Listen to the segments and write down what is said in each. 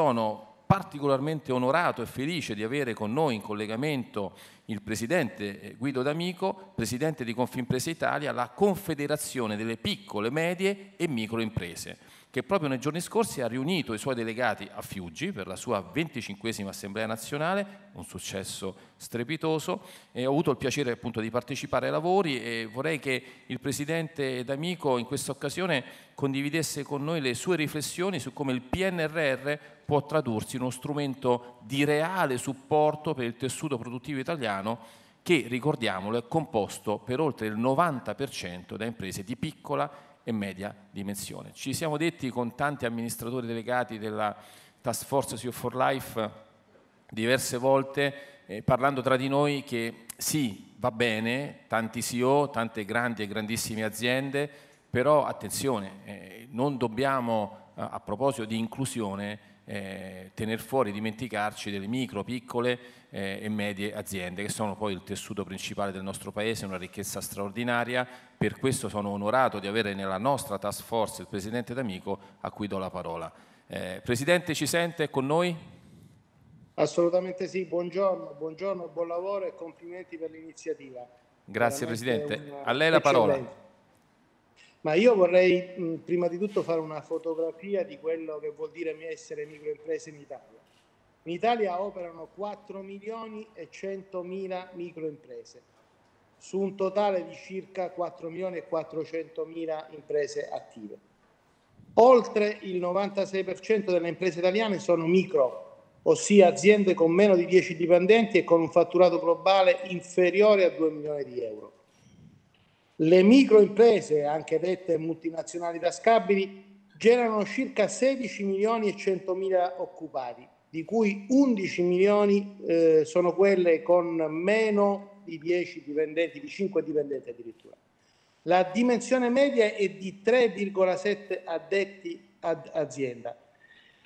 sono particolarmente onorato e felice di avere con noi in collegamento il presidente eh, Guido D'Amico, presidente di Confimpresa Italia, la Confederazione delle piccole, medie e microimprese che proprio nei giorni scorsi ha riunito i suoi delegati a Fiuggi per la sua 25 Assemblea Nazionale, un successo strepitoso. E ho avuto il piacere appunto di partecipare ai lavori e vorrei che il Presidente D'Amico in questa occasione condividesse con noi le sue riflessioni su come il PNRR può tradursi in uno strumento di reale supporto per il tessuto produttivo italiano che, ricordiamolo, è composto per oltre il 90% da imprese di piccola e media dimensione. Ci siamo detti con tanti amministratori delegati della Task Force Sea for Life diverse volte, eh, parlando tra di noi, che sì, va bene, tanti CEO, tante grandi e grandissime aziende, però attenzione, eh, non dobbiamo, eh, a proposito di inclusione, eh, tener fuori, dimenticarci delle micro, piccole eh, e medie aziende che sono poi il tessuto principale del nostro paese, una ricchezza straordinaria, per questo sono onorato di avere nella nostra task force il Presidente D'Amico a cui do la parola. Eh, Presidente ci sente con noi? Assolutamente sì, buongiorno, buongiorno, buon lavoro e complimenti per l'iniziativa. Grazie Veramente Presidente, a lei la eccellente. parola. Ma io vorrei mh, prima di tutto fare una fotografia di quello che vuol dire essere microimprese in Italia. In Italia operano 4 milioni e 100 mila microimprese, su un totale di circa 4 milioni e 400 mila imprese attive. Oltre il 96% delle imprese italiane sono micro, ossia aziende con meno di 10 dipendenti e con un fatturato globale inferiore a 2 milioni di euro. Le microimprese, anche dette multinazionali tascabili, generano circa 16 milioni e 100 mila occupati, di cui 11 milioni eh, sono quelle con meno di 10 dipendenti, di 5 dipendenti addirittura. La dimensione media è di 3,7 addetti ad azienda.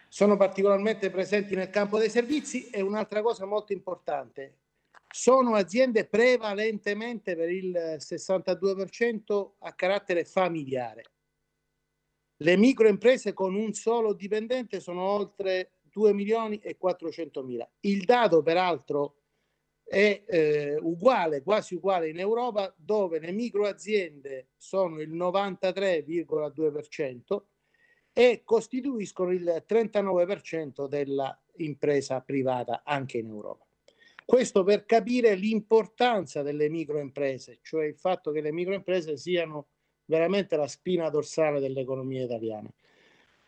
Sono particolarmente presenti nel campo dei servizi e un'altra cosa molto importante, sono aziende prevalentemente per il 62% a carattere familiare. Le microimprese con un solo dipendente sono oltre 2 milioni e 400 mila. Il dato peraltro è eh, uguale, quasi uguale in Europa, dove le microaziende sono il 93,2% e costituiscono il 39% dell'impresa privata anche in Europa. Questo per capire l'importanza delle microimprese, cioè il fatto che le microimprese siano veramente la spina dorsale dell'economia italiana.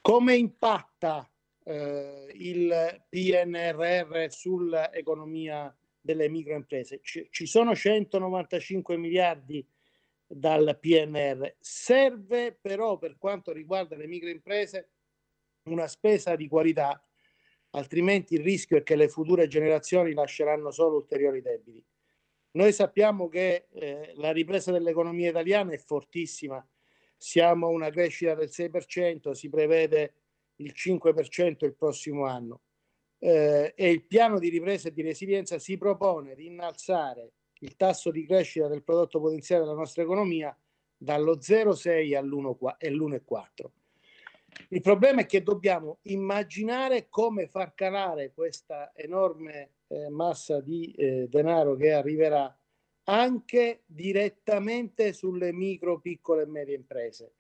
Come impatta eh, il PNRR sull'economia delle microimprese? Ci, ci sono 195 miliardi dal PNR. Serve però per quanto riguarda le microimprese una spesa di qualità altrimenti il rischio è che le future generazioni lasceranno solo ulteriori debiti. Noi sappiamo che eh, la ripresa dell'economia italiana è fortissima, siamo a una crescita del 6%, si prevede il 5% il prossimo anno eh, e il piano di ripresa e di resilienza si propone di innalzare il tasso di crescita del prodotto potenziale della nostra economia dallo 0,6 all'1,4. Il problema è che dobbiamo immaginare come far calare questa enorme eh, massa di eh, denaro che arriverà anche direttamente sulle micro, piccole e medie imprese.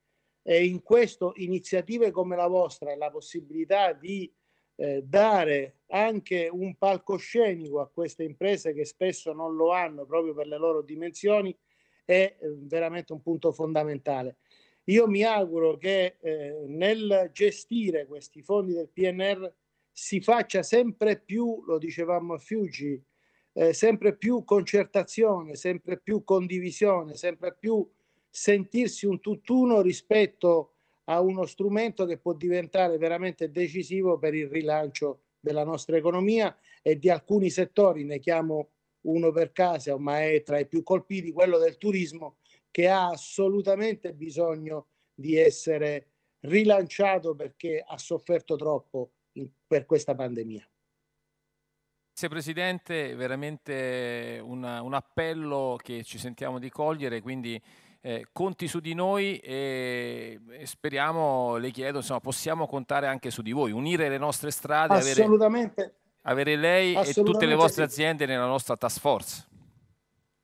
E in questo iniziative come la vostra e la possibilità di eh, dare anche un palcoscenico a queste imprese che spesso non lo hanno proprio per le loro dimensioni è eh, veramente un punto fondamentale. Io mi auguro che eh, nel gestire questi fondi del PNR si faccia sempre più, lo dicevamo a Fiuggi, eh, sempre più concertazione, sempre più condivisione, sempre più sentirsi un tutt'uno rispetto a uno strumento che può diventare veramente decisivo per il rilancio della nostra economia e di alcuni settori, ne chiamo uno per caso, ma è tra i più colpiti, quello del turismo, che ha assolutamente bisogno di essere rilanciato perché ha sofferto troppo in, per questa pandemia. Grazie Presidente, veramente una, un appello che ci sentiamo di cogliere, quindi eh, conti su di noi e, e, speriamo, le chiedo, insomma, possiamo contare anche su di voi, unire le nostre strade, assolutamente, avere, avere lei assolutamente e tutte le vostre sì. aziende nella nostra task force.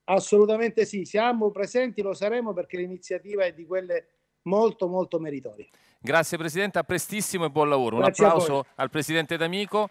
Assolutamente sì, siamo presenti, lo saremo perché l'iniziativa è di quelle molto molto meritorie. Grazie Presidente, a prestissimo e buon lavoro. Grazie Un applauso al Presidente D'Amico.